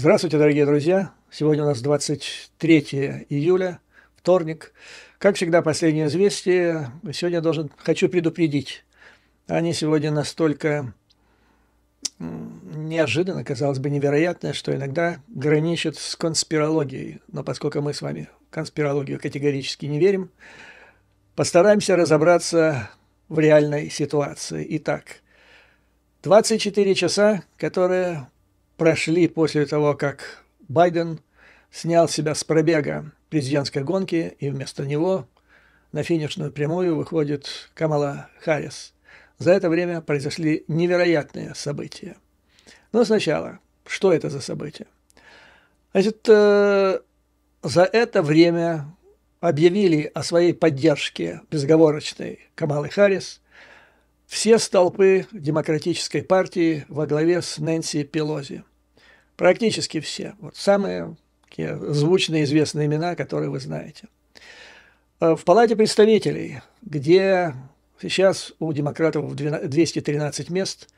Здравствуйте, дорогие друзья! Сегодня у нас 23 июля, вторник. Как всегда, последнее известие. Сегодня я должен, хочу предупредить. Они сегодня настолько неожиданно, казалось бы, невероятно, что иногда граничат с конспирологией. Но поскольку мы с вами в конспирологию категорически не верим, постараемся разобраться в реальной ситуации. Итак, 24 часа, которые прошли после того, как Байден снял себя с пробега президентской гонки, и вместо него на финишную прямую выходит Камала Харрис. За это время произошли невероятные события. Но сначала, что это за события? Значит, э, за это время объявили о своей поддержке безговорочной Камалы Харрис – все столпы демократической партии во главе с Нэнси Пелози. Практически все. Вот самые звучные известные имена, которые вы знаете. Э, в Палате представителей, где сейчас у демократов 213 мест,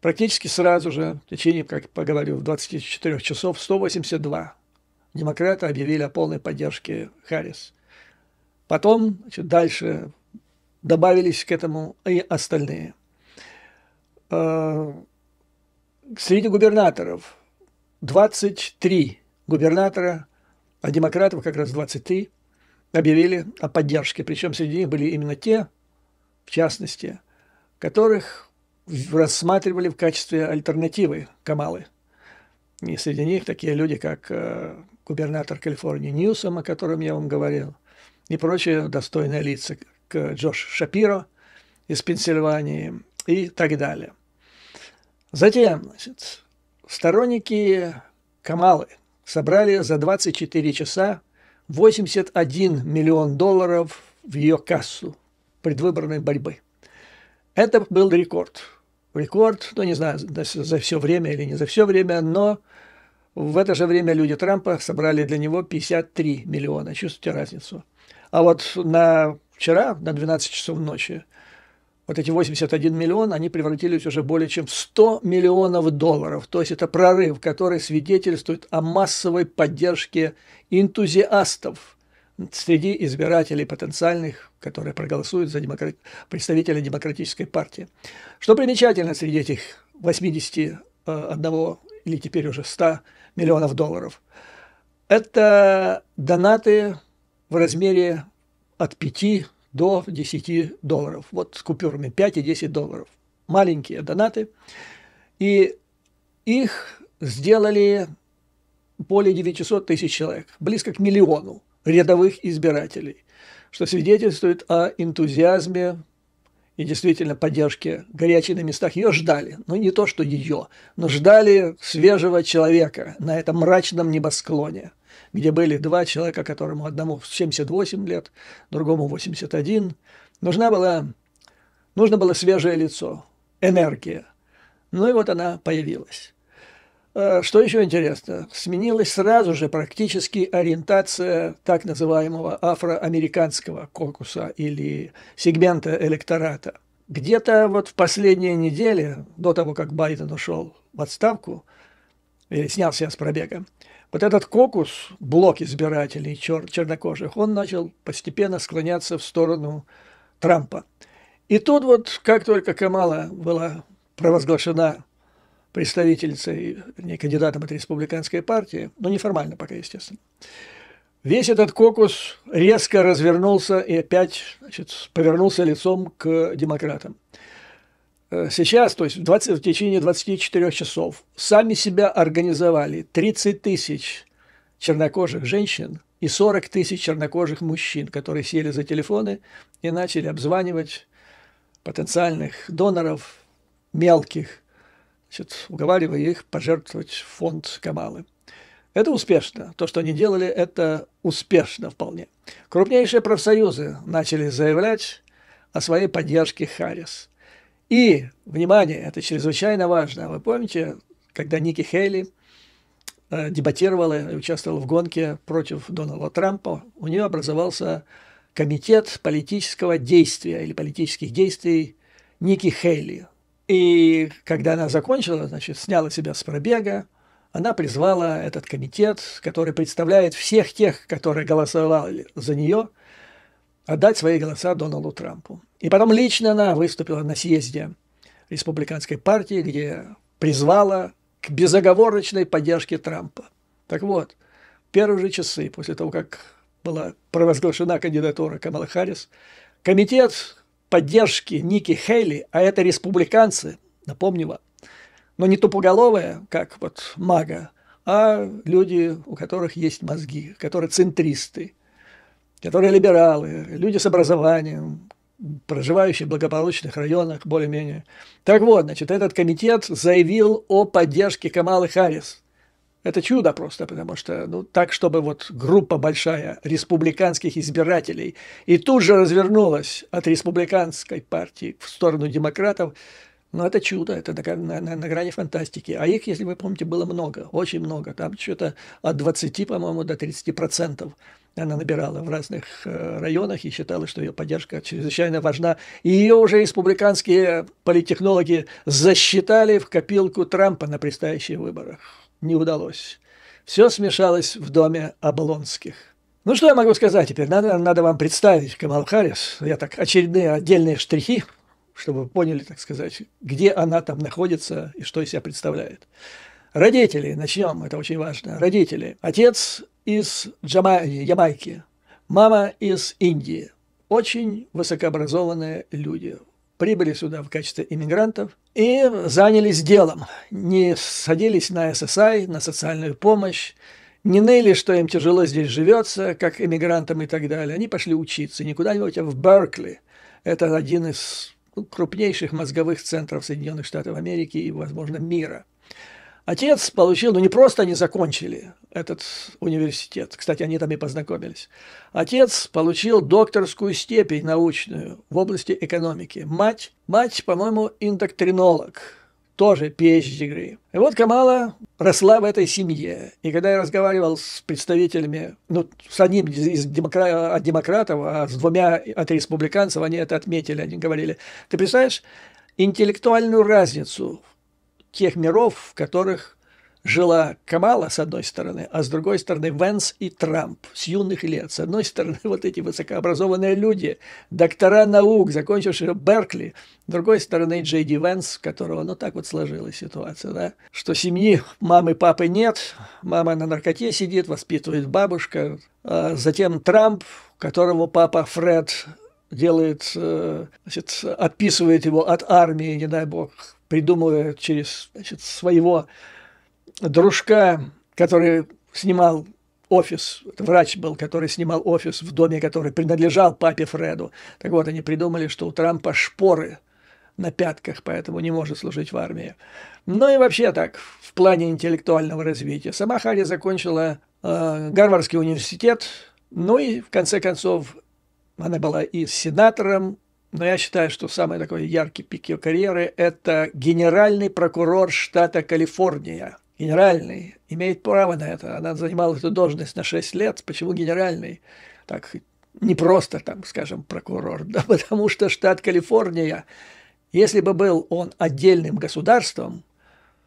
практически сразу же, в течение, как я поговорил, 24 часов 182 демократа объявили о полной поддержке Харрис. Потом, значит, дальше добавились к этому и остальные. А, среди губернаторов 23 губернатора, а демократов как раз 23, объявили о поддержке. Причем среди них были именно те, в частности, которых рассматривали в качестве альтернативы Камалы. И среди них такие люди, как э, губернатор Калифорнии Ньюсом, о котором я вам говорил, и прочие достойные лица, Джош Шапиро из Пенсильвании и так далее. Затем, значит, сторонники Камалы собрали за 24 часа 81 миллион долларов в ее кассу предвыборной борьбы. Это был рекорд. Рекорд, ну не знаю, за все время или не за все время, но в это же время люди Трампа собрали для него 53 миллиона. Чувствуете разницу? А вот на вчера на 12 часов ночи вот эти 81 миллион, они превратились уже более чем в 100 миллионов долларов. То есть это прорыв, который свидетельствует о массовой поддержке энтузиастов среди избирателей потенциальных, которые проголосуют за демокра... представителя демократической партии. Что примечательно среди этих 81 э, или теперь уже 100 миллионов долларов, это донаты в размере от 5 до 10 долларов. Вот с купюрами 5 и 10 долларов. Маленькие донаты. И их сделали более 900 тысяч человек, близко к миллиону рядовых избирателей, что свидетельствует о энтузиазме и действительно поддержке. горячей на местах. Ее ждали, но ну, не то, что ее, но ждали свежего человека на этом мрачном небосклоне – где были два человека, которому одному 78 лет, другому 81. Нужна была, нужно было свежее лицо, энергия. Ну и вот она появилась. Э, что еще интересно, сменилась сразу же практически ориентация так называемого афроамериканского корпуса или сегмента электората. Где-то вот в последние недели, до того, как Байден ушел в отставку, или снялся с пробега, вот этот кокус, блок избирателей чер- чернокожих, он начал постепенно склоняться в сторону Трампа. И тут вот, как только Камала была провозглашена представительницей, не кандидатом от республиканской партии, но ну, неформально пока, естественно, весь этот кокус резко развернулся и опять значит, повернулся лицом к демократам. Э, сейчас, то есть в, 20, в течение 24 часов, сами себя организовали 30 тысяч чернокожих женщин и 40 тысяч чернокожих мужчин, которые сели за телефоны и начали обзванивать потенциальных доноров, мелких, значит, уговаривая их пожертвовать в фонд Камалы. Это успешно. То, что они делали, это успешно вполне. Крупнейшие профсоюзы начали заявлять о своей поддержке Харрис – и, внимание, это чрезвычайно важно. Вы помните, когда Ники Хейли э, дебатировала и участвовала в гонке против Дональда Трампа, у нее образовался комитет политического действия или политических действий Ники Хейли. И когда она закончила, значит, сняла себя с пробега, она призвала этот комитет, который представляет всех тех, которые голосовали за нее – отдать свои голоса Доналду Трампу. И потом лично она выступила на съезде республиканской партии, где призвала к безоговорочной поддержке Трампа. Так вот, первые же часы после того, как была провозглашена кандидатура Камала Харрис, комитет поддержки Ники Хейли, а это республиканцы, напомню вам, но не тупоголовые, как вот мага, а люди, у которых есть мозги, которые центристы, которые либералы, люди с образованием, проживающие в благополучных районах более-менее. Так вот, значит, этот комитет заявил о поддержке Камалы Харрис. Это чудо просто, потому что ну, так, чтобы вот группа большая республиканских избирателей и тут же развернулась от республиканской партии в сторону демократов, но это чудо, это на, на, на, грани фантастики. А их, если вы помните, было много, очень много. Там что-то от 20, по-моему, до 30 процентов она набирала в разных э, районах и считала, что ее поддержка чрезвычайно важна. И ее уже республиканские политтехнологи засчитали в копилку Трампа на предстоящих выборах. Не удалось. Все смешалось в доме Облонских. Ну, что я могу сказать теперь? Надо, надо вам представить Камал Харрис. Я так, очередные отдельные штрихи чтобы вы поняли, так сказать, где она там находится и что из себя представляет. Родители, начнем, это очень важно. Родители. Отец из Джама... Э, Ямайки, мама из Индии. Очень высокообразованные люди. Прибыли сюда в качестве иммигрантов и занялись делом. Не садились на ССАИ, на социальную помощь, не ныли, что им тяжело здесь живется, как иммигрантам и так далее. Они пошли учиться не куда-нибудь, а в Беркли. Это один из крупнейших мозговых центров Соединенных Штатов Америки и, возможно, мира. Отец получил, ну не просто они закончили этот университет, кстати, они там и познакомились. Отец получил докторскую степень научную в области экономики. Мать, мать по-моему, индоктринолог – тоже PhD-degree. И вот Камала росла в этой семье. И когда я разговаривал с представителями, ну, с одним из демокра... от демократов, а с двумя от республиканцев, они это отметили, они говорили, ты представляешь интеллектуальную разницу тех миров, в которых жила Камала с одной стороны, а с другой стороны Венс и Трамп с юных лет. С одной стороны вот эти высокообразованные люди, доктора наук, закончившие Беркли. С другой стороны Джей Ди Венс, которого, ну так вот сложилась ситуация, да, что семьи мамы, папы нет, мама на наркоте сидит, воспитывает бабушка. А затем Трамп, которого папа Фред делает, э, значит, отписывает его от армии, не дай бог, придумывая через значит, своего дружка, который снимал офис, врач был, который снимал офис в доме, который принадлежал папе Фреду. Так вот, они придумали, что у Трампа шпоры на пятках, поэтому не может служить в армии. Ну и вообще так, в плане интеллектуального развития. Сама Харри закончила э, Гарвардский университет, ну и в конце концов она была и сенатором, но я считаю, что самый такой яркий пик ее карьеры – это генеральный прокурор штата Калифорния – генеральный имеет право на это. Она занимала эту должность на 6 лет. Почему генеральный? Так, не просто там, скажем, прокурор, да потому что штат Калифорния, если бы был он отдельным государством,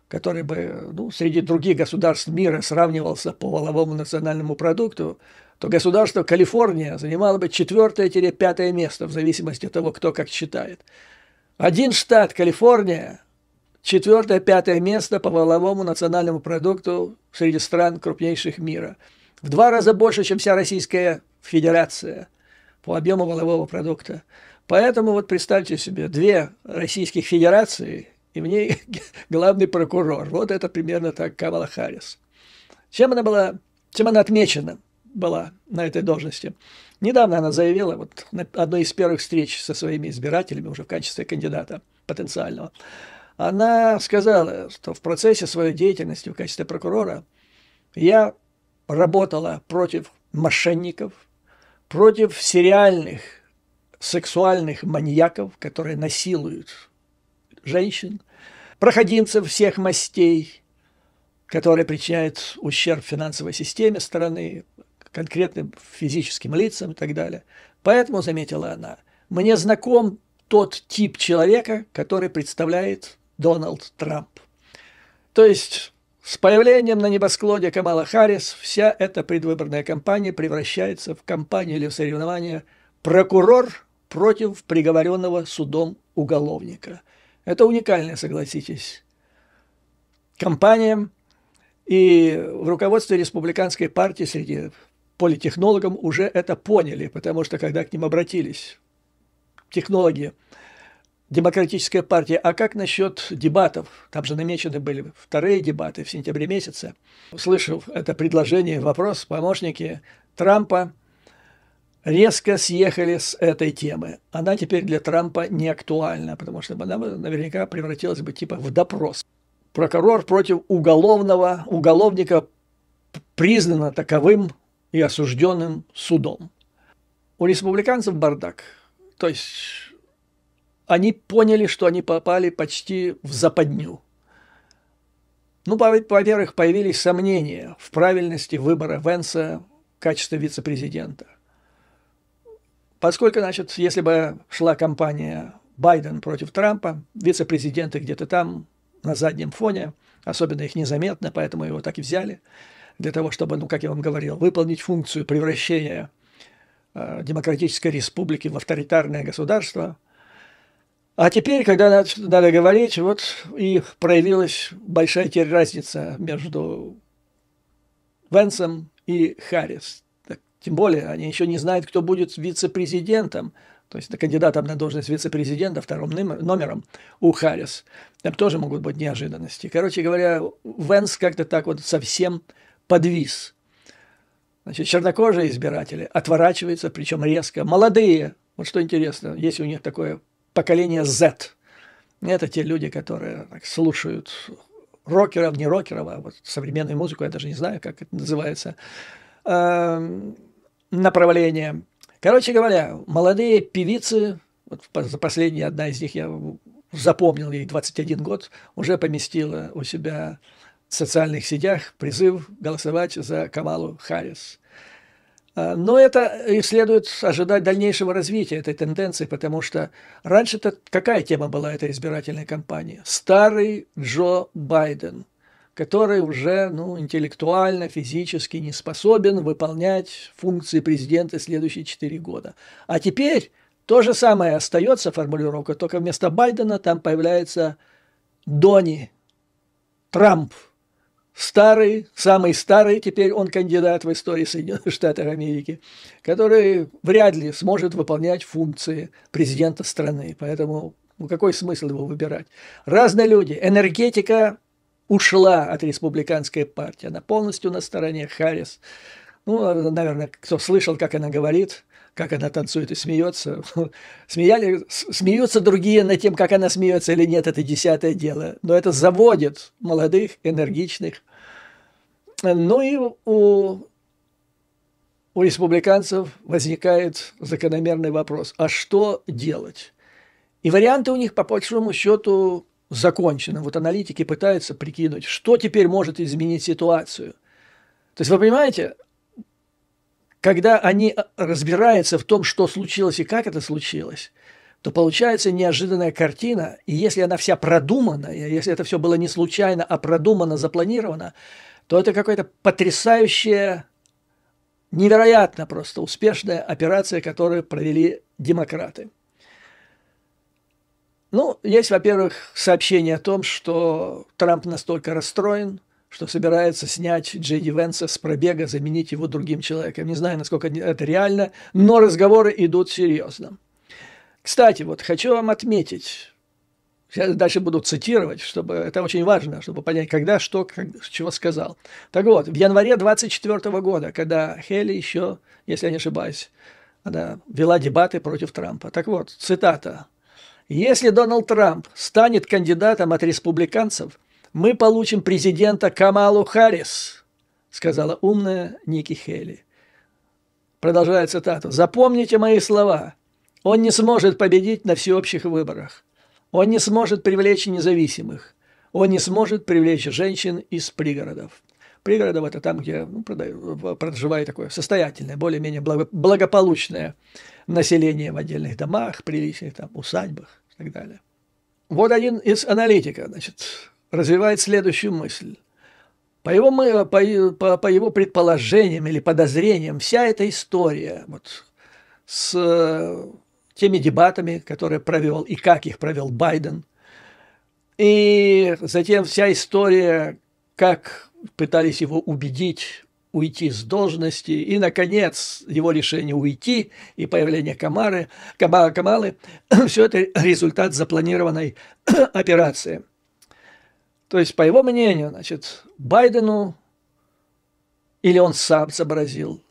который бы ну, среди других государств мира сравнивался по воловому национальному продукту, то государство Калифорния занимало бы четвертое-пятое место в зависимости от того, кто как считает. Один штат Калифорния четвертое-пятое место по валовому национальному продукту среди стран крупнейших мира. В два раза больше, чем вся Российская Федерация по объему валового продукта. Поэтому вот представьте себе, две российских федерации, и в ней главный прокурор. Вот это примерно так Камала Харрис. Чем она была, чем она отмечена была на этой должности? Недавно она заявила, вот на одной из первых встреч со своими избирателями уже в качестве кандидата потенциального, она сказала, что в процессе своей деятельности в качестве прокурора я работала против мошенников, против сериальных сексуальных маньяков, которые насилуют женщин, проходимцев всех мастей, которые причиняют ущерб финансовой системе страны, конкретным физическим лицам и так далее. Поэтому, заметила она, мне знаком тот тип человека, который представляет Дональд Трамп. То есть с появлением на небосклоне Камала Харрис вся эта предвыборная кампания превращается в кампанию или в соревнование «прокурор против приговоренного судом уголовника». Это уникальная, согласитесь, компания. И в руководстве республиканской партии среди политтехнологов уже это поняли, потому что когда к ним обратились технологи демократическая партия, а как насчет дебатов? Там же намечены были вторые дебаты в сентябре месяце. Услышав это предложение, вопрос, помощники Трампа резко съехали с этой темы. Она теперь для Трампа не актуальна, потому что она наверняка превратилась бы типа в допрос. Прокурор против уголовного, уголовника признана таковым и осужденным судом. У республиканцев бардак. То есть они поняли, что они попали почти в западню. Ну, во-первых, появились сомнения в правильности выбора Венса в качестве вице-президента. Поскольку, значит, если бы шла кампания Байден против Трампа, вице-президенты где-то там, на заднем фоне, особенно их незаметно, поэтому его так и взяли, для того, чтобы, ну, как я вам говорил, выполнить функцию превращения э, демократической республики в авторитарное государство – а теперь, когда надо говорить, вот и проявилась большая теперь разница между Венсом и Харрис. Так, тем более, они еще не знают, кто будет вице-президентом, то есть кандидатом на должность вице-президента вторым номером у Харрис. Там тоже могут быть неожиданности. Короче говоря, Венс как-то так вот совсем подвис. Значит, чернокожие избиратели отворачиваются, причем резко. Молодые, вот что интересно, есть у них такое поколение Z. Это те люди, которые так, слушают рокеров, не рокеров, а вот современную музыку, я даже не знаю, как это называется, э, направление. Короче говоря, молодые певицы, вот за последние одна из них я запомнил, ей 21 год, уже поместила у себя в социальных сетях призыв голосовать за Камалу Харрис. А, но это э, и следует ожидать дальнейшего развития этой тенденции, потому что раньше-то какая тема была этой избирательной кампании? Старый Джо Байден, который уже ну, интеллектуально, физически не способен выполнять функции президента следующие четыре года. А теперь то же самое остается формулировка, только вместо Байдена там появляется Дони Трамп – старый, самый старый теперь он кандидат в истории Соединенных Штатов Америки, который вряд ли сможет выполнять функции президента страны. Поэтому ну, какой смысл его выбирать? Разные люди. Энергетика ушла от республиканской партии. Она полностью на стороне Харрис. Ну, наверное, кто слышал, как она говорит, как она танцует и смеется. Смеяли, смеются другие над тем, как она смеется или нет, это десятое дело. Но это заводит молодых, энергичных ну и у, у республиканцев возникает закономерный вопрос, а что делать? И варианты у них по большому счету закончены. Вот аналитики пытаются прикинуть, что теперь может изменить ситуацию. То есть вы понимаете, когда они э, разбираются в том, что случилось и как это случилось, то получается неожиданная картина, и если она вся продумана, если это все было не случайно, а продумано, запланировано, то это какая-то потрясающая, невероятно просто успешная операция, которую провели демократы. Ну, есть, во-первых, сообщение о том, что Трамп настолько расстроен, что собирается снять Джеди Венса с пробега, заменить его другим человеком. Не знаю, насколько это реально, но разговоры идут серьезно. Кстати, вот хочу вам отметить, Сейчас дальше буду цитировать, чтобы это очень важно, чтобы понять, когда, что, как, чего сказал. Так вот, в январе 24 года, когда Хелли еще, если я не ошибаюсь, она вела дебаты против Трампа. Так вот, цитата. «Если Дональд Трамп станет кандидатом от республиканцев, мы получим президента Камалу Харрис», сказала умная Ники Хелли. Продолжая цитату. «Запомните мои слова. Он не сможет победить на всеобщих выборах. Он не сможет привлечь независимых. Он не сможет привлечь женщин из пригородов. Пригородов – это там, где ну, проживает такое состоятельное, более-менее благополучное население в отдельных домах, приличных там усадьбах и так далее. Вот один из аналитиков, значит, развивает следующую мысль. По его, по, по, по его предположениям или подозрениям, вся эта история вот, с теми дебатами, которые провел и как их провел Байден. И затем вся история, как пытались его убедить уйти с должности, и, наконец, его решение уйти и появление Камары, Камалы, Камалы все это результат запланированной операции. То есть, по его мнению, значит, Байдену или он сам сообразил,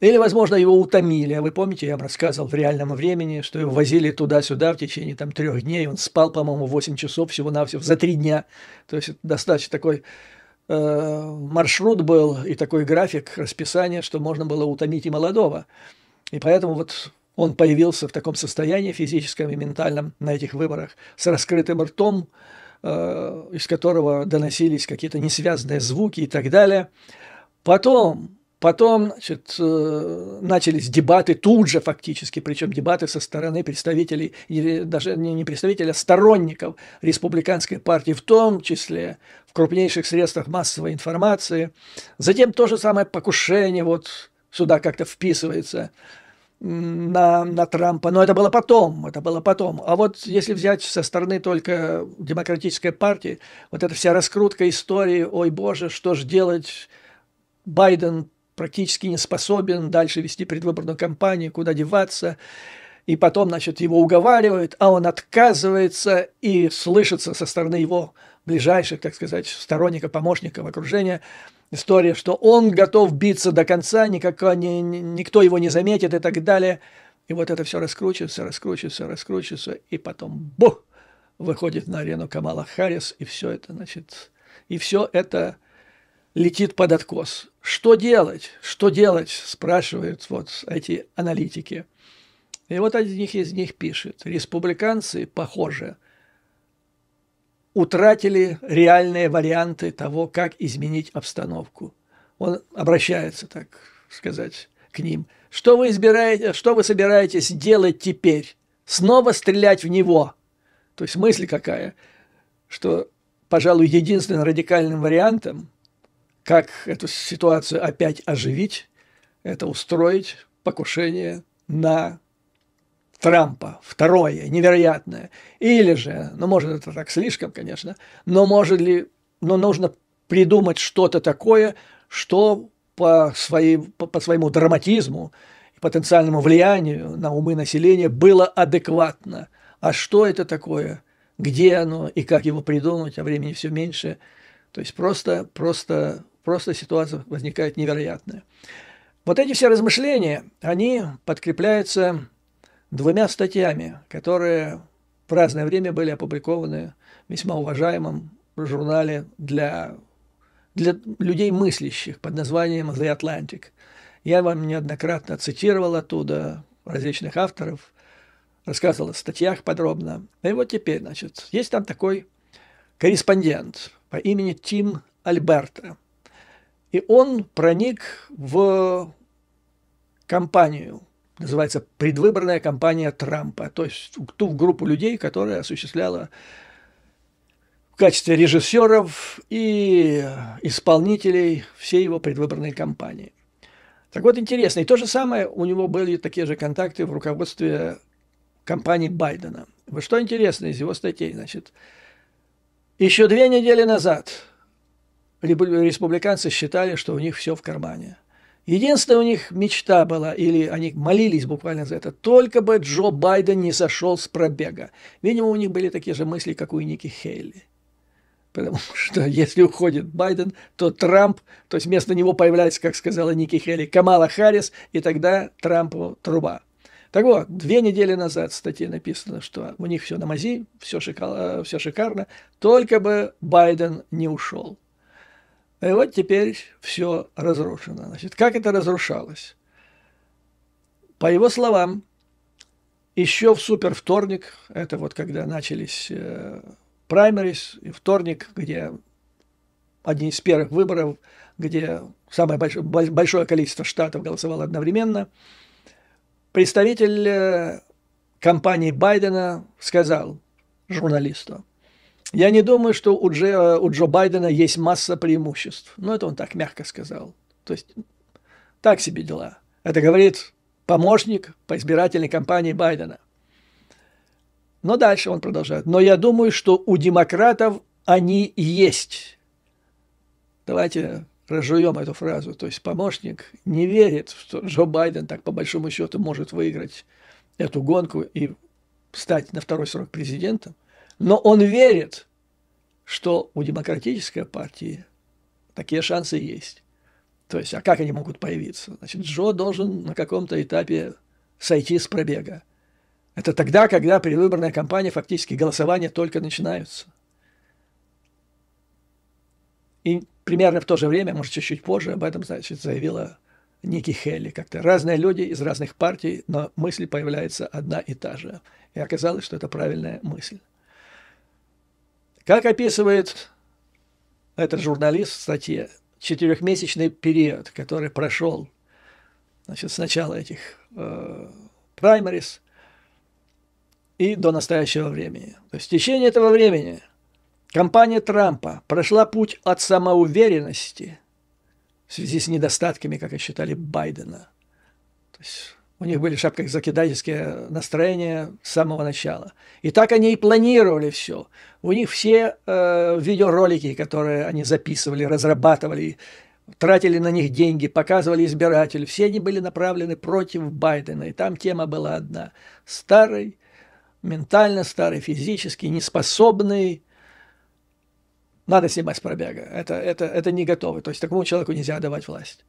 или, возможно, его утомили. А вы помните, я вам рассказывал в реальном времени, что его возили туда-сюда в течение там трех дней. Он спал, по-моему, 8 часов всего-навсего за три дня. То есть достаточно такой э, маршрут был и такой график расписания, что можно было утомить и молодого. И поэтому вот он появился в таком состоянии физическом и ментальном на этих выборах с раскрытым ртом, э, из которого доносились какие-то несвязанные звуки и так далее. Потом Потом значит, э, начались дебаты, тут же фактически, причем дебаты со стороны представителей, или даже не представителей, а сторонников республиканской партии, в том числе в крупнейших средствах массовой информации. Затем то же самое покушение вот сюда как-то вписывается на, на Трампа, но это было потом, это было потом. А вот если взять со стороны только демократической партии, вот эта вся раскрутка истории, ой боже, что же делать, Байден практически не способен дальше вести предвыборную кампанию, куда деваться. И потом, значит, его уговаривают, а он отказывается и слышится со стороны его ближайших, так сказать, сторонников, помощников, окружения история, что он готов биться до конца, никак, не никто его не заметит и так далее. И вот это все раскручивается, раскручивается, раскручивается, и потом бух, выходит на арену Камала Харрис, и все это, значит, и все это летит под откос. Что делать? Что делать? Спрашивают вот эти аналитики. И вот один из них пишет, республиканцы, похоже, утратили реальные варианты того, как изменить обстановку. Он обращается, так сказать, к ним. Что вы, избираете, что вы собираетесь делать теперь? Снова стрелять в него? То есть мысль какая, что, пожалуй, единственным радикальным вариантом – как эту ситуацию опять оживить, это устроить покушение на Трампа, второе, невероятное. Или же, ну, может, это так слишком, конечно, но может ли, но нужно придумать что-то такое, что по, своей, по, по своему драматизму и потенциальному влиянию на умы населения было адекватно. А что это такое? Где оно и как его придумать? А времени все меньше. То есть просто, просто просто ситуация возникает невероятная. Вот эти все размышления, они подкрепляются двумя статьями, которые в разное время были опубликованы в весьма уважаемом журнале для, для людей мыслящих под названием «The Atlantic». Я вам неоднократно цитировал оттуда различных авторов, рассказывал о статьях подробно. И вот теперь, значит, есть там такой корреспондент по имени Тим Альберта – и он проник в кампанию, называется предвыборная кампания Трампа, то есть ту группу людей, которая осуществляла в качестве режиссеров и исполнителей всей его предвыборной кампании. Так вот, интересно, и то же самое у него были такие же контакты в руководстве компании Байдена. Вот что интересно из его статей, значит, еще две недели назад – республиканцы считали, что у них все в кармане. Единственная у них мечта была, или они молились буквально за это, только бы Джо Байден не сошел с пробега. Видимо, у них были такие же мысли, как у Ники Хейли. Потому что если уходит Байден, то Трамп, то есть вместо него появляется, как сказала Ники Хейли, Камала Харрис, и тогда Трампу труба. Так вот, две недели назад в статье написано, что у них все на мази, все, шикар, все шикарно, только бы Байден не ушел. И вот теперь все разрушено. Значит, как это разрушалось? По его словам, еще в супервторник, это вот когда начались э, и вторник, где одни из первых выборов, где самое большое, большое количество штатов голосовало одновременно, представитель э, компании Байдена сказал журналисту – я не думаю, что у Джо, э, у Джо Байдена есть масса преимуществ. Но это он так мягко сказал. То есть так себе дела. Это говорит помощник по избирательной кампании Байдена. Но дальше он продолжает. Но я думаю, что у демократов они есть. Давайте разжуем эту фразу. То есть помощник не верит, что Джо Байден так по большому счету может выиграть эту гонку и стать на второй срок президентом. Но он верит, что у демократической партии такие шансы есть. То есть, а как они могут появиться? Значит, Джо должен на каком-то этапе сойти с пробега. Это тогда, когда предвыборная кампания, фактически голосование только начинаются. И примерно в то же время, может, чуть-чуть позже, об этом, значит, заявила Ники Хелли как-то. Разные люди из разных партий, но мысль появляется одна и та же. И оказалось, что это правильная мысль. Как описывает этот журналист в статье, четырехмесячный период, который прошел значит, с начала этих э, и до настоящего времени. То есть в течение этого времени компания Трампа прошла путь от самоуверенности в связи с недостатками, как и считали, Байдена. То есть у них были шапкозакидательские настроения с самого начала. И так они и планировали все. У них все э, видеоролики, которые они записывали, разрабатывали, тратили на них деньги, показывали избирателю, все они были направлены против Байдена. И там тема была одна. Старый, ментально старый, физически неспособный надо снимать с пробега. Это, это, это не готовый. То есть такому человеку нельзя давать власть.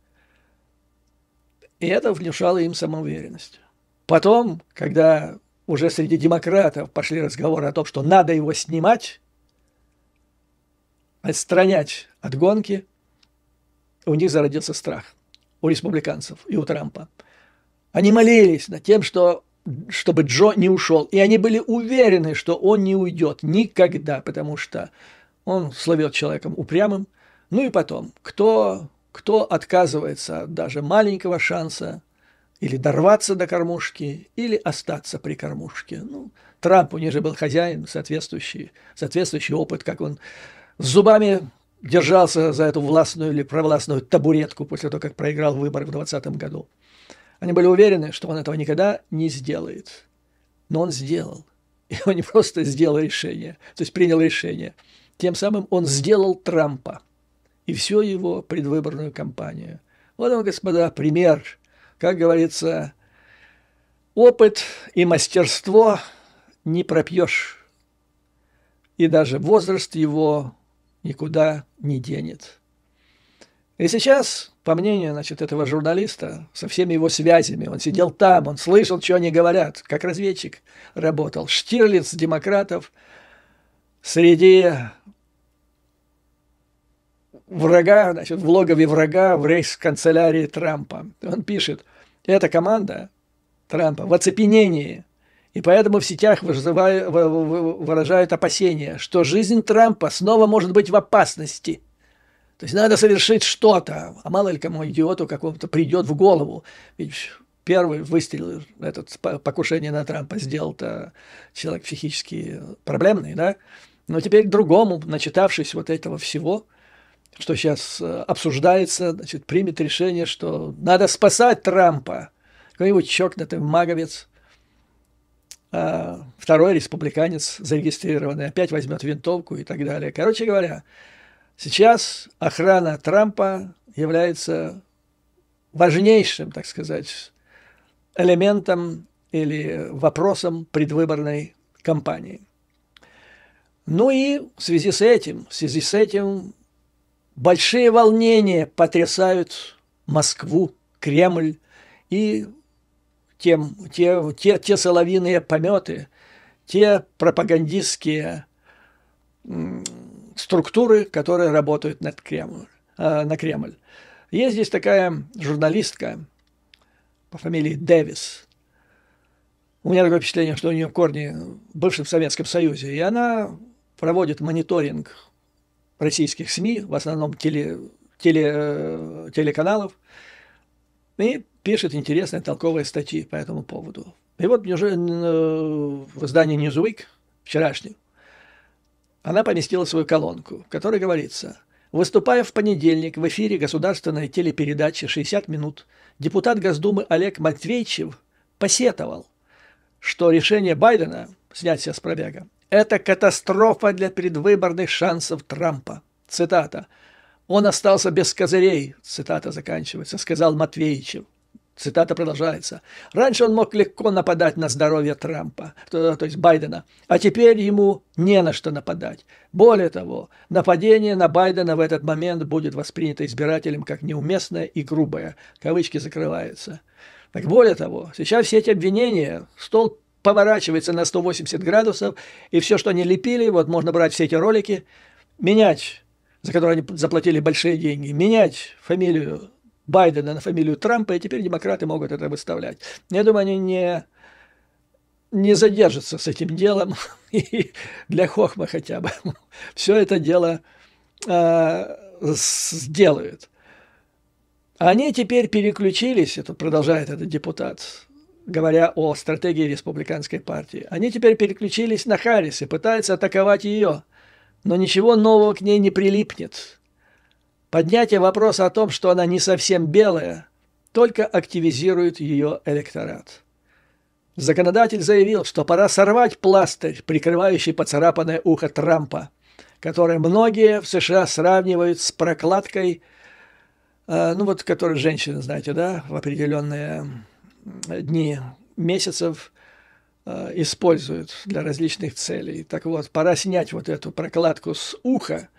И это внушало им самоуверенность. Потом, когда уже среди демократов пошли разговоры о том, что надо его снимать, отстранять от гонки, у них зародился страх, у республиканцев и у Трампа. Они молились над тем, что, чтобы Джо не ушел. И они были уверены, что он не уйдет никогда, потому что он словет человеком упрямым. Ну и потом, кто кто отказывается от даже маленького шанса или дорваться до кормушки, или остаться при кормушке. Ну, Трамп, у него же был хозяин, соответствующий, соответствующий опыт, как он с зубами держался за эту властную или провластную табуретку после того, как проиграл выборы в 2020 году. Они были уверены, что он этого никогда не сделает. Но он сделал. И он не просто сделал решение, то есть принял решение. Тем самым он сделал Трампа – и всю его предвыборную кампанию. Вот он, господа, пример, как говорится, опыт и мастерство не пропьешь, и даже возраст его никуда не денет. И сейчас, по мнению значит, этого журналиста, со всеми его связями, он сидел там, он слышал, что они говорят, как разведчик работал, Штирлиц демократов среди врага, значит, в логове врага в рейс-канцелярии Трампа. Он пишет, эта команда Трампа в оцепенении, и поэтому в сетях вызываю, выражают опасения, что жизнь Трампа снова может быть в опасности. То есть надо совершить что-то, а мало ли кому идиоту какому-то придет в голову. Ведь первый выстрел, этот покушение на Трампа сделал-то человек психически проблемный, да? Но теперь другому, начитавшись вот этого всего – что сейчас э, обсуждается, значит, примет решение, что надо спасать Трампа. Какой-нибудь чокнутый маговец, а, второй республиканец зарегистрированный, опять возьмет винтовку и так далее. Короче говоря, сейчас охрана Трампа является важнейшим, так сказать, элементом или вопросом предвыборной кампании. Ну и в связи с этим, в связи с этим Большие волнения потрясают Москву, Кремль и тем, те, те, те соловиные пометы, те пропагандистские структуры, которые работают над Кремль, э, на Кремль. Есть здесь такая журналистка по фамилии Дэвис. У меня такое впечатление, что у нее корни в бывшем Советском Союзе. И она проводит мониторинг российских СМИ, в основном теле, теле, э, телеканалов, и пишет интересные толковые статьи по этому поводу. И вот уже э, в издании Newsweek, вчерашнем, она поместила свою колонку, в которой говорится, выступая в понедельник в эфире государственной телепередачи «60 минут», депутат Госдумы Олег Матвейчев посетовал, что решение Байдена снять себя с пробега это катастрофа для предвыборных шансов Трампа. Цитата. «Он остался без козырей», цитата заканчивается, сказал Матвеичев. Цитата продолжается. «Раньше он мог легко нападать на здоровье Трампа, то, то есть Байдена, а теперь ему не на что нападать. Более того, нападение на Байдена в этот момент будет воспринято избирателем как неуместное и грубое». Кавычки закрываются. Так более того, сейчас все эти обвинения, стол поворачивается на 180 градусов, и все, что они лепили, вот можно брать все эти ролики, менять, за которые они заплатили большие деньги, менять фамилию Байдена на фамилию Трампа, и теперь демократы могут это выставлять. Я думаю, они не, не задержатся с этим делом, и для хохма хотя бы. Все это дело э, сделают. Они теперь переключились, это продолжает этот депутат, говоря о стратегии республиканской партии. Они теперь переключились на Харрис и пытаются атаковать ее, но ничего нового к ней не прилипнет. Поднятие вопроса о том, что она не совсем белая, только активизирует ее электорат. Законодатель заявил, что пора сорвать пластырь, прикрывающий поцарапанное ухо Трампа, которое многие в США сравнивают с прокладкой, э, ну вот, которую женщины, знаете, да, в определенные дни месяцев э, используют для различных целей. Так вот, пора снять вот эту прокладку с уха.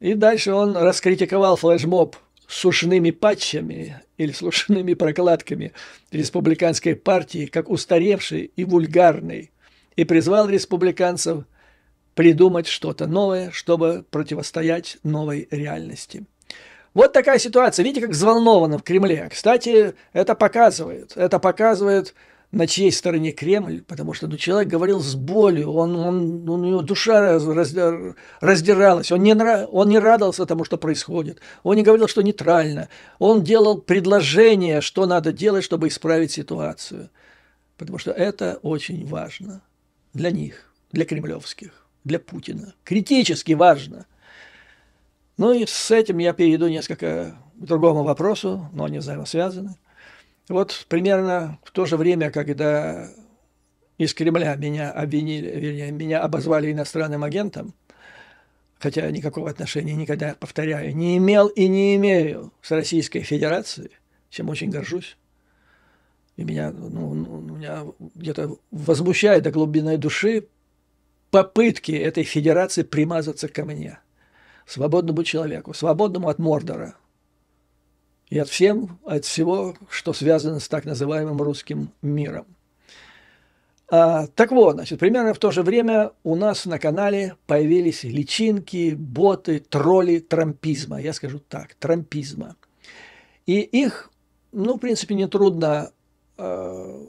И дальше он раскритиковал флешмоб с ушными патчами или сушными прокладками республиканской партии как устаревший и вульгарный и призвал республиканцев придумать что-то новое, чтобы противостоять новой реальности. Вот такая ситуация. Видите, как взволновано в Кремле. Кстати, это показывает. Это показывает, на чьей стороне Кремль, потому что ну, человек говорил с болью, он, он, у него душа раз, раздиралась, он не, он не радовался тому, что происходит, он не говорил, что нейтрально, он делал предложение, что надо делать, чтобы исправить ситуацию, потому что это очень важно для них, для кремлевских, для Путина, критически важно – ну и с этим я перейду несколько к другому вопросу, но они взаимосвязаны. Вот примерно в то же время, когда из Кремля меня обвинили, вернее, меня обозвали иностранным агентом, хотя никакого отношения никогда, повторяю, не имел и не имею с Российской Федерацией, чем очень горжусь. И меня, ну, ну, ну меня где-то возмущает до глубины души попытки этой федерации примазаться ко мне – свободному человеку, свободному от Мордора и от всем, от всего, что связано с так называемым русским миром. А, так вот, значит, примерно в то же время у нас на канале появились личинки, боты, тролли трампизма, я скажу так, трампизма. И их, ну, в принципе, нетрудно э,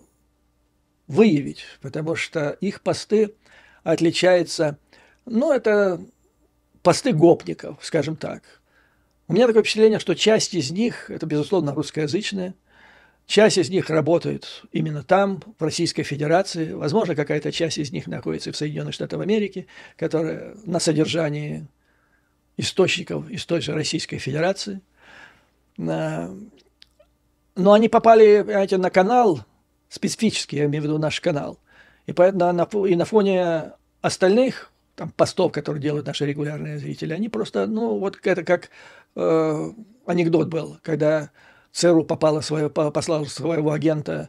выявить, потому что их посты отличаются, ну, это посты гопников, скажем так. У меня такое впечатление, что часть из них, это, безусловно, русскоязычные, часть из них работает именно там, в Российской Федерации, возможно, какая-то часть из них находится в Соединенных Штатах Америки, которая на содержании источников из той же Российской Федерации. А, но они попали, понимаете, на канал, специфический, я имею в виду наш канал, и поэтому и на фоне остальных там, постов, которые делают наши регулярные зрители, они просто, ну, вот это как э, анекдот был, когда ЦРУ попало свое, послал своего агента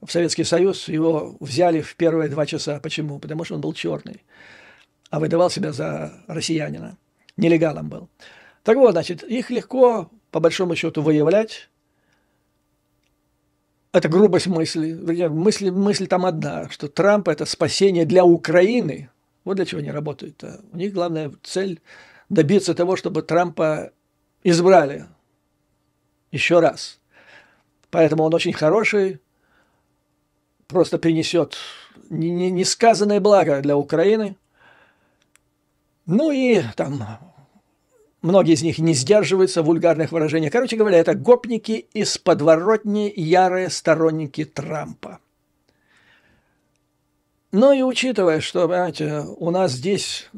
в Советский Союз, его взяли в первые два часа. Почему? Потому что он был черный, а выдавал себя за россиянина. Нелегалом был. Так вот, значит, их легко, по большому счету, выявлять. Это грубость мысли. Вернее, мысль, мысль там одна, что Трамп – это спасение для Украины – вот для чего они работают-то. У них главная цель – добиться того, чтобы Трампа избрали еще раз. Поэтому он очень хороший, просто принесет несказанное благо для Украины. Ну и там многие из них не сдерживаются в вульгарных выражениях. Короче говоря, это гопники из подворотни, ярые сторонники Трампа. Ну и учитывая, что, понимаете, у нас здесь,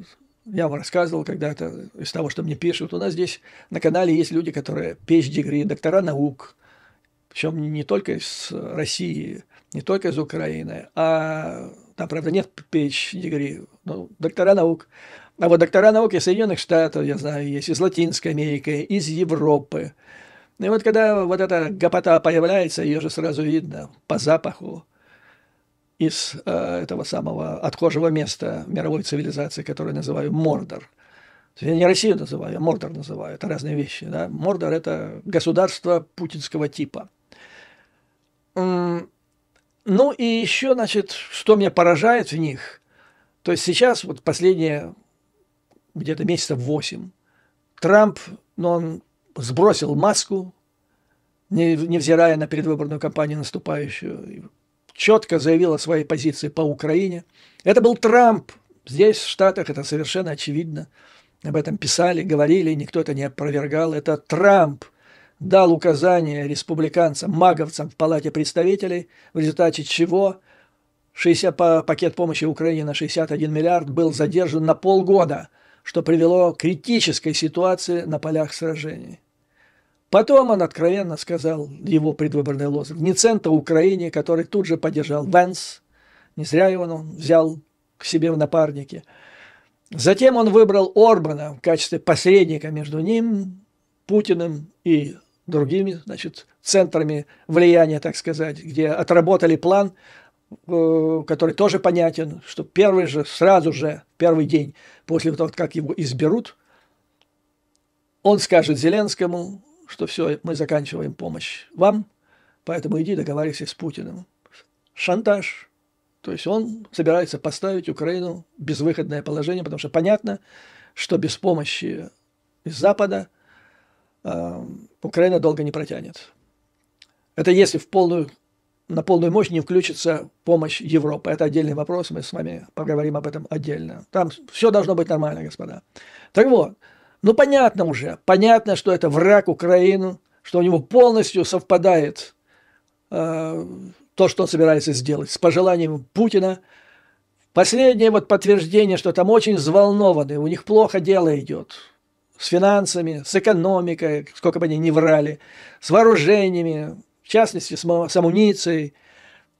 я вам рассказывал когда-то из того, что мне пишут, у нас здесь на канале есть люди, которые PhD, доктора наук, причем не только из России, не только из Украины, а там, правда, нет PhD, ну, доктора наук. А вот доктора наук из Соединенных Штатов, я знаю, есть из Латинской Америки, из Европы. И вот когда вот эта гопота появляется, ее же сразу видно по запаху, из э, этого самого отхожего места мировой цивилизации, которую называю Мордор. то Я не Россию называю, а Мордор называю. Это разные вещи. Да? Мордор – это государство путинского типа. Ну и еще, значит, что меня поражает в них, то есть сейчас, вот последние где-то месяца восемь Трамп, ну, он сбросил маску, невзирая на предвыборную кампанию наступающую, четко заявил о своей позиции по Украине. Это был Трамп. Здесь, в Штатах, это совершенно очевидно. Об этом писали, говорили, никто это не опровергал. Это Трамп дал указание республиканцам, маговцам в Палате представителей, в результате чего 60, пакет помощи Украине на 61 миллиард был задержан на полгода, что привело к критической ситуации на полях сражений. Потом он откровенно сказал его предвыборный лозунг «Не цента Украине», который тут же поддержал Венс. Не зря его он взял к себе в напарники. Затем он выбрал Орбана в качестве посредника между ним, Путиным и другими значит, центрами влияния, так сказать, где отработали план, э, который тоже понятен, что первый же, сразу же, первый день после того, как его изберут, он скажет Зеленскому, что все, мы заканчиваем помощь вам, поэтому иди договаривайся с Путиным. Шантаж. То есть он собирается поставить Украину в безвыходное положение, потому что понятно, что без помощи из Запада э, Украина долго не протянет. Это если в полную, на полную мощь не включится помощь Европы. Это отдельный вопрос, мы с вами поговорим об этом отдельно. Там все должно быть нормально, господа. Так вот, ну, понятно уже, понятно, что это враг Украину, что у него полностью совпадает э, то, что он собирается сделать, с пожеланием Путина. Последнее вот подтверждение, что там очень взволнованы, у них плохо дело идет с финансами, с экономикой, сколько бы они ни врали, с вооружениями, в частности, с, с амуницией.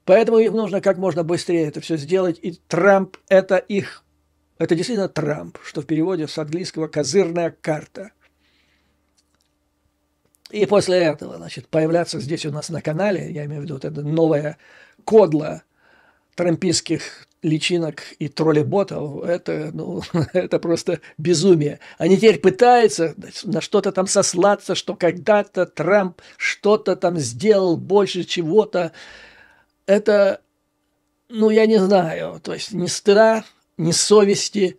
Поэтому им нужно как можно быстрее это все сделать, и Трамп – это их это действительно Трамп, что в переводе с английского «козырная карта». И после этого, значит, появляться здесь у нас на канале, я имею в виду вот это новое кодло трампийских личинок и троллеботов, это, ну, это просто безумие. Они теперь пытаются на что-то там сослаться, что когда-то Трамп что-то там сделал больше чего-то. Это, ну, я не знаю, то есть не стыда, ни совести.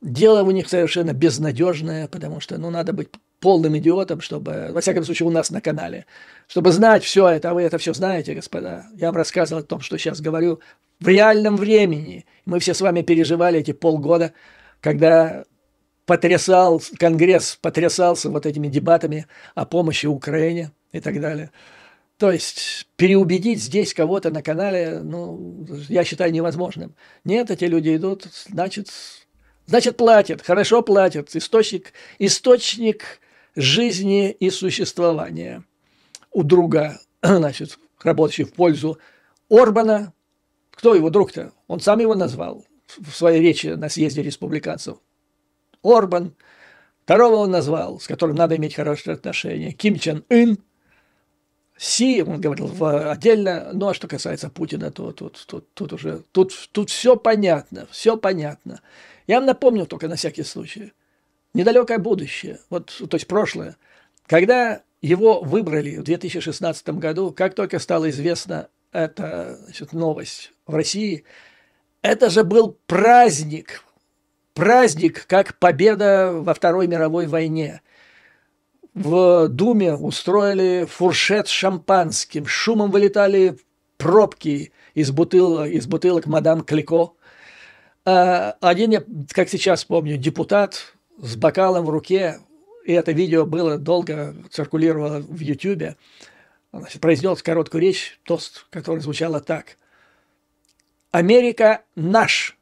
Дело у них совершенно безнадежное, потому что ну, надо быть полным идиотом, чтобы, во всяком случае, у нас на канале, чтобы знать все это, а вы это все знаете, господа. Я вам рассказывал о том, что сейчас говорю в реальном времени. Мы все с вами переживали эти полгода, когда потрясал, Конгресс потрясался вот этими дебатами о помощи Украине и так далее. То есть переубедить здесь кого-то на канале, ну, я считаю невозможным. Нет, эти люди идут, значит, значит платят, хорошо платят, источник, источник жизни и существования у друга, значит, работающий в пользу Орбана. Кто его друг-то? Он сам его назвал в своей речи на съезде республиканцев. Орбан. Второго он назвал, с которым надо иметь хорошие отношения. Ким Чен Ын – Си, он говорил в, отдельно, ну а что касается Путина, то тут, тут, тут уже, тут, тут все понятно, все понятно. Я вам напомню только на всякий случай, недалекое будущее, вот, то есть прошлое, когда его выбрали в 2016 году, как только стало известно эта значит, новость в России, это же был праздник, праздник, как победа во Второй мировой войне – в Думе устроили фуршет с шампанским, шумом вылетали пробки из, бутыл, из бутылок мадам Клико. А, один, как сейчас помню, депутат с бокалом в руке, и это видео было долго, циркулировало в Ютьюбе, произнес короткую речь, тост, который звучало так. «Америка наш,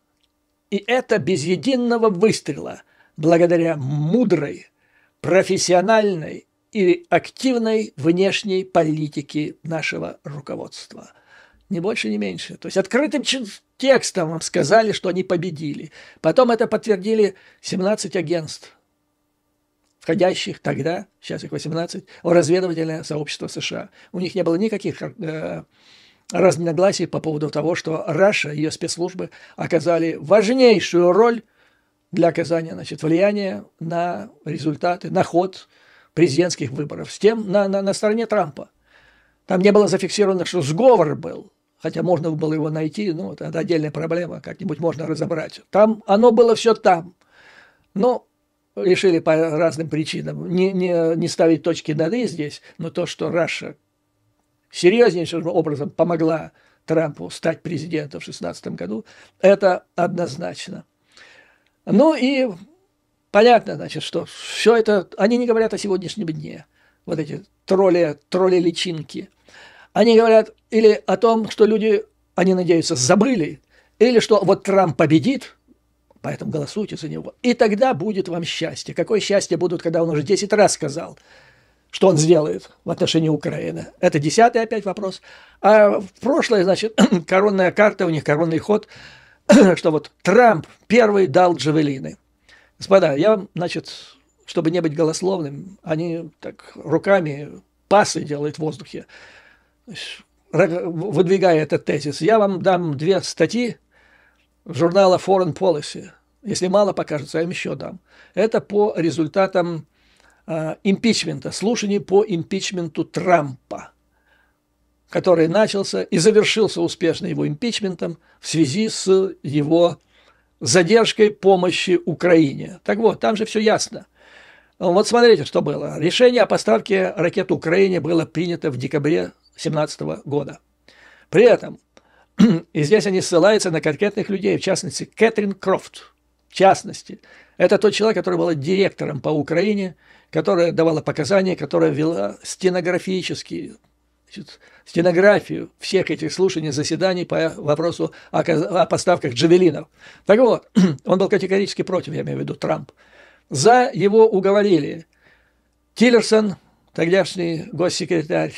и это без единого выстрела, благодаря мудрой, профессиональной и активной внешней политики нашего руководства. Не больше, не меньше. То есть открытым текстом вам сказали, что они победили. Потом это подтвердили 17 агентств, входящих тогда, сейчас их 18, в разведывательное сообщество США. У них не было никаких э, разногласий по поводу того, что Раша и ее спецслужбы оказали важнейшую роль для оказания значит, влияния на результаты, на ход президентских выборов. С тем на, на, на стороне Трампа. Там не было зафиксировано, что сговор был, хотя можно было его найти, ну, это отдельная проблема, как-нибудь можно разобрать. Там оно было все там. Но решили по разным причинам не, не, не ставить точки над «и» здесь, но то, что Раша серьезнейшим образом помогла Трампу стать президентом в 2016 году, это однозначно. Ну и понятно, значит, что все это, они не говорят о сегодняшнем дне, вот эти тролли, тролли-личинки. Они говорят или о том, что люди, они надеются, забыли, или что вот Трамп победит, поэтому голосуйте за него, и тогда будет вам счастье. Какое счастье будут, когда он уже 10 раз сказал, что он сделает в отношении Украины. Это десятый опять вопрос. А в прошлое, значит, коронная карта у них, коронный ход – что вот Трамп первый дал джавелины. Господа, я, значит, чтобы не быть голословным, они так руками пасы делают в воздухе, выдвигая этот тезис. Я вам дам две статьи журнала Foreign Policy. Если мало покажется, я им еще дам. Это по результатам э, импичмента, слушаний по импичменту Трампа – который начался и завершился успешно его импичментом в связи с его задержкой помощи Украине. Так вот, там же все ясно. Вот смотрите, что было. Решение о поставке ракет Украине было принято в декабре 2017 года. При этом, и здесь они ссылаются на конкретных людей, в частности, Кэтрин Крофт, в частности. Это тот человек, который был директором по Украине, которая давала показания, которая вела стенографические значит, стенографию всех этих слушаний, заседаний по вопросу о, о поставках джавелинов. Так вот, он был категорически против, я имею в виду Трамп. За его уговорили Тиллерсон, тогдашний госсекретарь,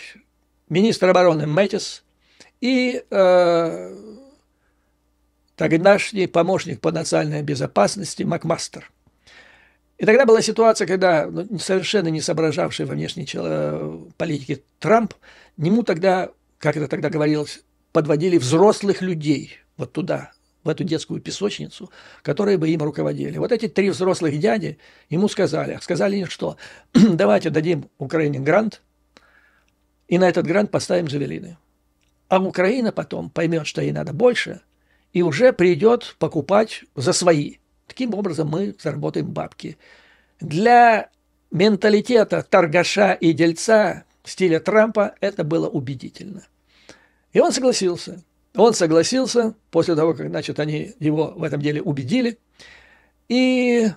министр обороны Мэтис и э, тогдашний помощник по национальной безопасности Макмастер. И тогда была ситуация, когда ну, совершенно не соображавший во внешней политике Трамп – Нему тогда, как это тогда говорилось, подводили взрослых людей вот туда, в эту детскую песочницу, которые бы им руководили. Вот эти три взрослых дяди ему сказали, сказали что давайте дадим Украине грант, и на этот грант поставим «Жавелины». А Украина потом поймет, что ей надо больше, и уже придет покупать за свои. Таким образом мы заработаем бабки. Для менталитета торгаша и дельца стиле Трампа это было убедительно. И он согласился. Он согласился после того, как, значит, они его в этом деле убедили. И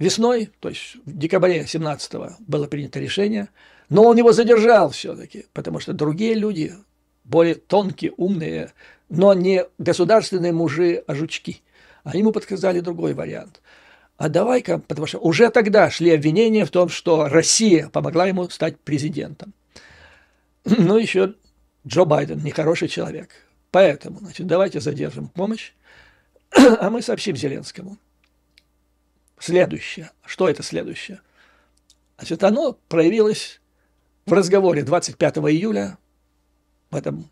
весной, то есть в декабре 17 было принято решение, но он его задержал все-таки, потому что другие люди, более тонкие, умные, но не государственные мужи, а жучки. Они а ему подсказали другой вариант – а давай-ка, потому что уже тогда шли обвинения в том, что Россия помогла ему стать президентом. Ну, еще Джо Байден нехороший человек. Поэтому, значит, давайте задержим помощь, а мы сообщим Зеленскому. Следующее. Что это следующее? Значит, оно проявилось в разговоре 25 июля в этом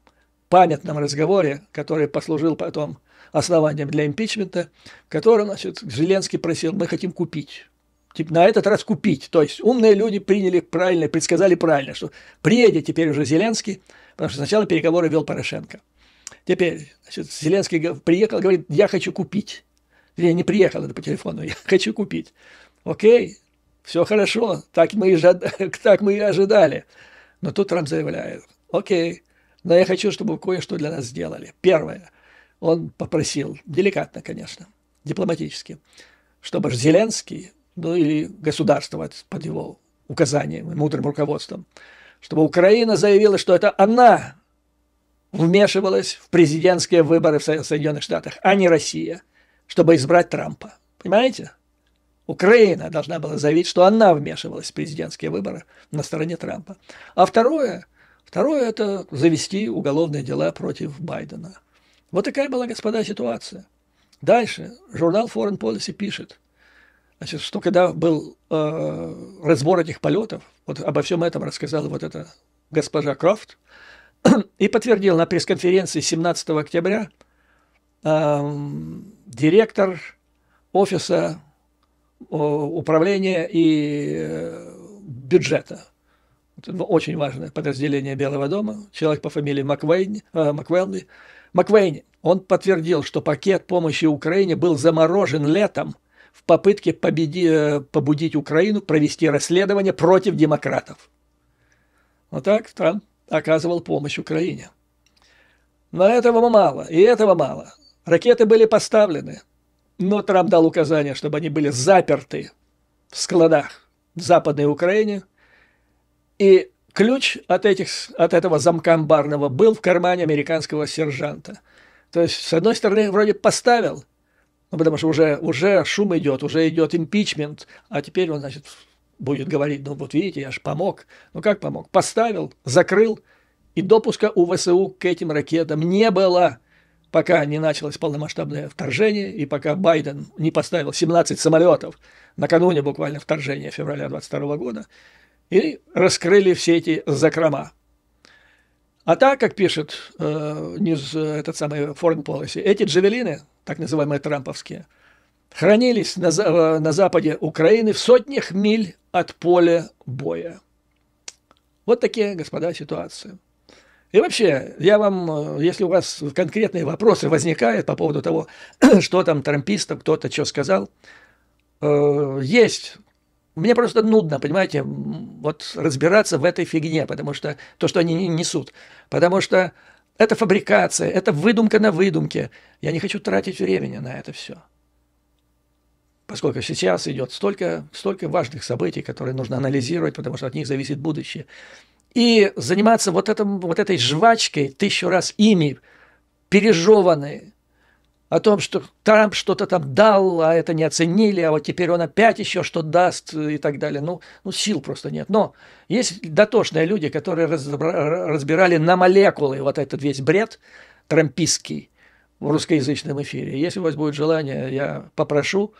памятном разговоре, который послужил потом основанием для импичмента, в котором значит, Зеленский просил, мы хотим купить. Типа, на этот раз купить. То есть умные люди приняли правильно, предсказали правильно, что приедет теперь уже Зеленский, потому что сначала переговоры вел Порошенко. Теперь значит, Зеленский приехал, говорит, я хочу купить. Я не приехал это по телефону, я хочу купить. Окей, все хорошо, так мы и, так мы и ожидали. Но тут Трамп заявляет, окей, но я хочу, чтобы вы кое-что для нас сделали. Первое. Он попросил, деликатно, конечно, дипломатически, чтобы Зеленский, ну или государство под его указанием и мудрым руководством, чтобы Украина заявила, что это она вмешивалась в президентские выборы в Соединенных Штатах, а не Россия, чтобы избрать Трампа. Понимаете? Украина должна была заявить, что она вмешивалась в президентские выборы на стороне Трампа. А второе, Второе – это завести уголовные дела против Байдена. Вот такая была, господа, ситуация. Дальше журнал Foreign Policy пишет, значит, что когда был э, разбор этих полетов, вот обо всем этом рассказала вот эта госпожа Крофт, и подтвердил на пресс-конференции 17 октября э, директор офиса э, управления и э, бюджета очень важное подразделение Белого дома, человек по фамилии Маквейн, э, Маквейн. он подтвердил, что пакет помощи Украине был заморожен летом в попытке победи, э, побудить Украину провести расследование против демократов. Вот так Трамп оказывал помощь Украине. Но этого мало, и этого мало. Ракеты были поставлены, но Трамп дал указание, чтобы они были заперты в складах в Западной Украине – и ключ от, этих, от этого замка амбарного был в кармане американского сержанта. То есть, с одной стороны, вроде поставил, ну, потому что уже, уже шум идет, уже идет импичмент, а теперь он, значит, будет говорить, ну, вот видите, я же помог. Ну, как помог? Поставил, закрыл, и допуска у ВСУ к этим ракетам не было, пока не началось полномасштабное вторжение, и пока Байден не поставил 17 самолетов накануне буквально вторжения февраля 22 года, и раскрыли все эти закрома. А так, как пишет э, низ, э, этот самый Foreign Policy, эти джавелины, так называемые трамповские, хранились на, э, на западе Украины в сотнях миль от поля боя. Вот такие, господа, ситуации. И вообще, я вам, э, если у вас конкретные вопросы возникают по поводу того, что там трампистам кто-то что сказал, э, есть мне просто нудно, понимаете, вот разбираться в этой фигне, потому что то, что они несут. Потому что это фабрикация, это выдумка на выдумке. Я не хочу тратить времени на это все. Поскольку сейчас идет столько, столько важных событий, которые нужно анализировать, потому что от них зависит будущее. И заниматься вот, этим, вот этой жвачкой, тысячу раз ими пережеванной, о том, что Трамп что-то там дал, а это не оценили, а вот теперь он опять еще что даст и так далее. Ну, ну сил просто нет. Но есть дотошные люди, которые разбирали на молекулы вот этот весь бред трампистский в русскоязычном эфире. Если у вас будет желание, я попрошу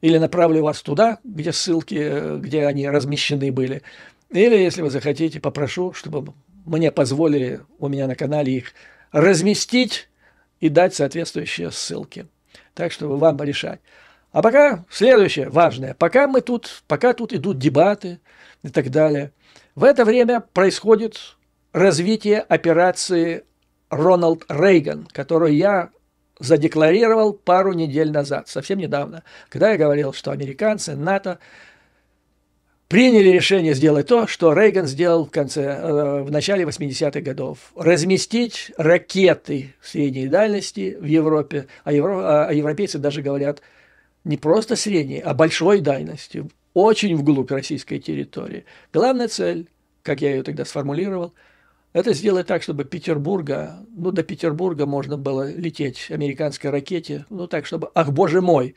или направлю вас туда, где ссылки, где они размещены были. Или, если вы захотите, попрошу, чтобы мне позволили у меня на канале их разместить и дать соответствующие ссылки. Так что вам решать. А пока следующее важное. Пока мы тут, пока тут идут дебаты и так далее, в это время происходит развитие операции Рональд Рейган, которую я задекларировал пару недель назад, совсем недавно, когда я говорил, что американцы, НАТО приняли решение сделать то, что Рейган сделал в, конце, э, в начале 80-х годов. Разместить ракеты средней дальности в Европе, а, евро, а европейцы даже говорят не просто средней, а большой дальности, очень вглубь российской территории. Главная цель, как я ее тогда сформулировал, это сделать так, чтобы Петербурга, ну, до Петербурга можно было лететь американской ракете, ну, так, чтобы, ах, боже мой,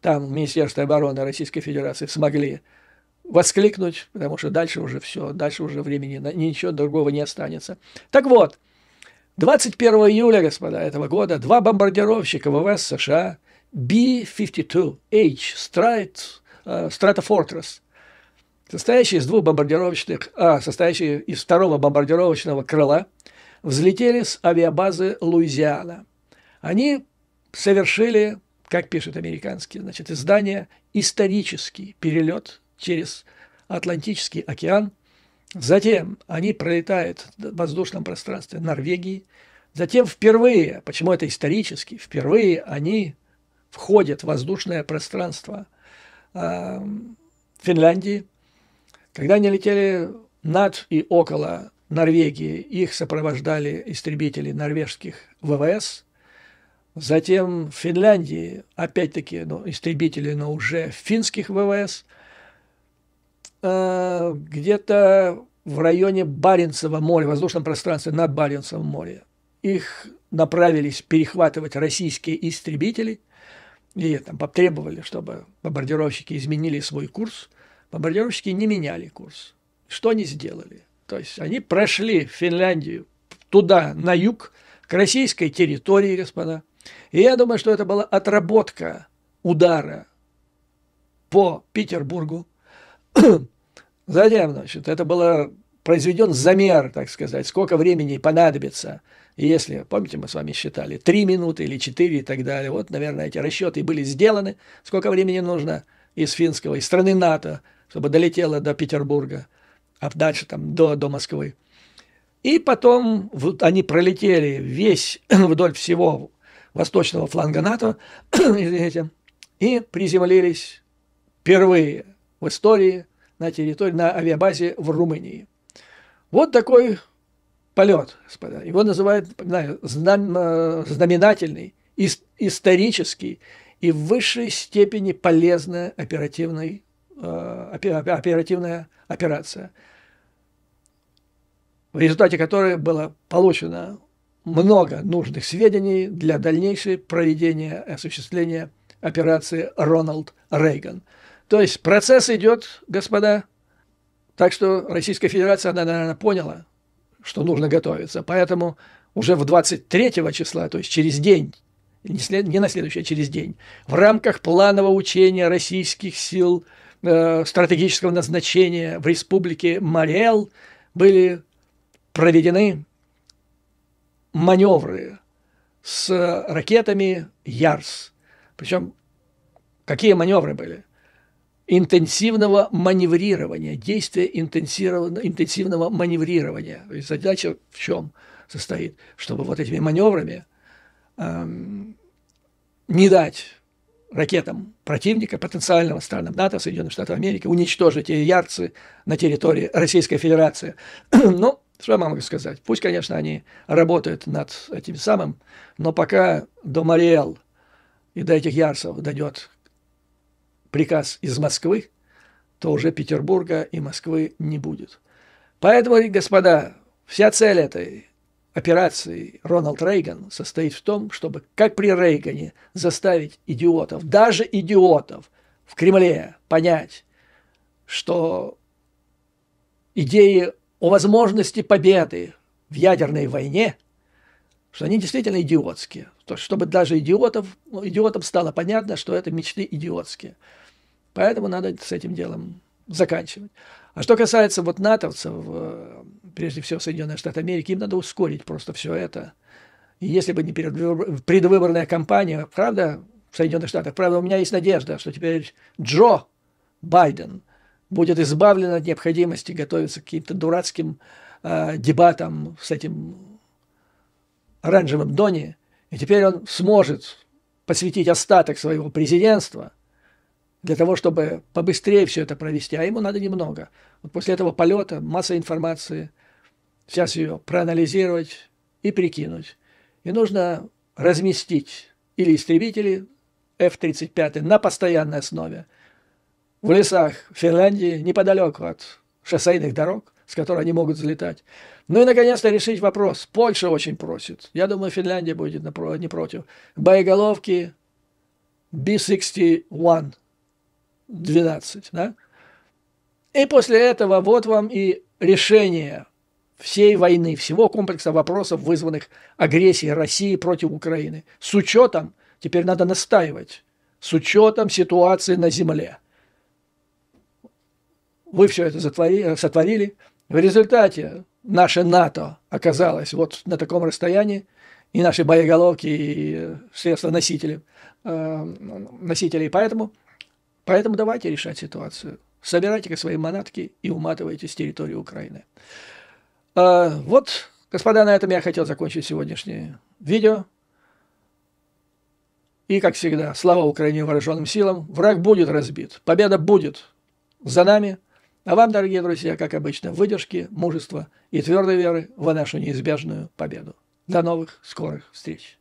там Министерство обороны Российской Федерации смогли воскликнуть, потому что дальше уже все, дальше уже времени, ничего другого не останется. Так вот, 21 июля, господа, этого года два бомбардировщика ВВС США B-52H Strat, uh, Stratofortress, состоящие из двух бомбардировочных, а, состоящие из второго бомбардировочного крыла, взлетели с авиабазы Луизиана. Они совершили, как пишет американские значит, издания, исторический перелет через Атлантический океан. Затем они пролетают в воздушном пространстве Норвегии. Затем впервые, почему это исторически, впервые они входят в воздушное пространство э, Финляндии. Когда они летели над и около Норвегии, их сопровождали истребители норвежских ВВС. Затем в Финляндии, опять-таки, ну, истребители, но уже финских ВВС – Э, где-то в районе Баренцева моря, в воздушном пространстве над Баренцевым морем. Их направились перехватывать российские истребители, и там потребовали, чтобы бомбардировщики изменили свой курс. Бомбардировщики не меняли курс. Что они сделали? То есть они прошли Финляндию туда, на юг, к российской территории, господа. И я думаю, что это была отработка удара по Петербургу, э, Затем, значит, это было произведен замер, так сказать, сколько времени понадобится. И если, помните, мы с вами считали, три минуты или четыре и так далее, вот, наверное, эти расчеты были сделаны, сколько времени нужно из финского, из страны НАТО, чтобы долетело до Петербурга, а дальше там до, до Москвы. И потом вот, они пролетели весь вдоль всего восточного фланга НАТО, извините, и приземлились впервые в истории – на территории, на авиабазе в Румынии. Вот такой полет, господа. Его называют, напоминаю, знам, э, знаменательный, ис, исторический и в высшей степени полезная оперативная, э, оперативная операция, в результате которой было получено много нужных сведений для дальнейшего проведения и осуществления операции «Рональд Рейган». То есть процесс идет, господа. Так что Российская Федерация, она, наверное, поняла, что нужно готовиться. Поэтому уже в 23 числа, то есть через день, не, след, не на следующий, а через день, в рамках планового учения российских сил э, стратегического назначения в республике Мариэл были проведены маневры с ракетами Ярс. Причем какие маневры были? интенсивного маневрирования, действия интенсивного маневрирования. То задача в чем состоит? Чтобы вот этими маневрами эм, не дать ракетам противника, потенциального странам НАТО, Соединенных Штатов Америки, уничтожить эти ярцы на территории Российской Федерации. Но ну, что я могу сказать? Пусть, конечно, они работают над этим самым, но пока до Мариэл и до этих ярцев дойдет приказ из Москвы, то уже Петербурга и Москвы не будет. Поэтому, господа, вся цель этой операции Рональд Рейган состоит в том, чтобы, как при Рейгане, заставить идиотов, даже идиотов в Кремле понять, что идеи о возможности победы в ядерной войне, что они действительно идиотские. То, чтобы даже идиотов, ну, идиотам стало понятно, что это мечты идиотские. Поэтому надо с этим делом заканчивать. А что касается вот натовцев, э, прежде всего Соединенных Штатов Америки, им надо ускорить просто все это. И если бы не предвыборная кампания, правда, в Соединенных Штатах, правда, у меня есть надежда, что теперь Джо Байден будет избавлен от необходимости готовиться к каким-то дурацким э, дебатам с этим оранжевым Дони, и теперь он сможет посвятить остаток своего президентства – для того, чтобы побыстрее все это провести, а ему надо немного. Вот после этого полета масса информации, сейчас ее проанализировать и прикинуть. И нужно разместить или истребители F-35 на постоянной основе в лесах Финляндии, неподалеку от шоссейных дорог, с которых они могут взлетать. Ну и, наконец-то, решить вопрос. Польша очень просит. Я думаю, Финляндия будет не против. Боеголовки B-61 12, да? И после этого вот вам и решение всей войны, всего комплекса вопросов, вызванных агрессией России против Украины. С учетом, теперь надо настаивать, с учетом ситуации на земле. Вы все это сотворили. В результате наше НАТО оказалось вот на таком расстоянии, и наши боеголовки, и средства носителей, э, носители. И поэтому – Поэтому давайте решать ситуацию. Собирайте-ка свои манатки и уматывайте с территории Украины. А, вот, господа, на этом я хотел закончить сегодняшнее видео. И, как всегда, слава Украине вооруженным силам. Враг будет разбит. Победа будет за нами. А вам, дорогие друзья, как обычно, выдержки, мужества и твердой веры в нашу неизбежную победу. До новых скорых встреч!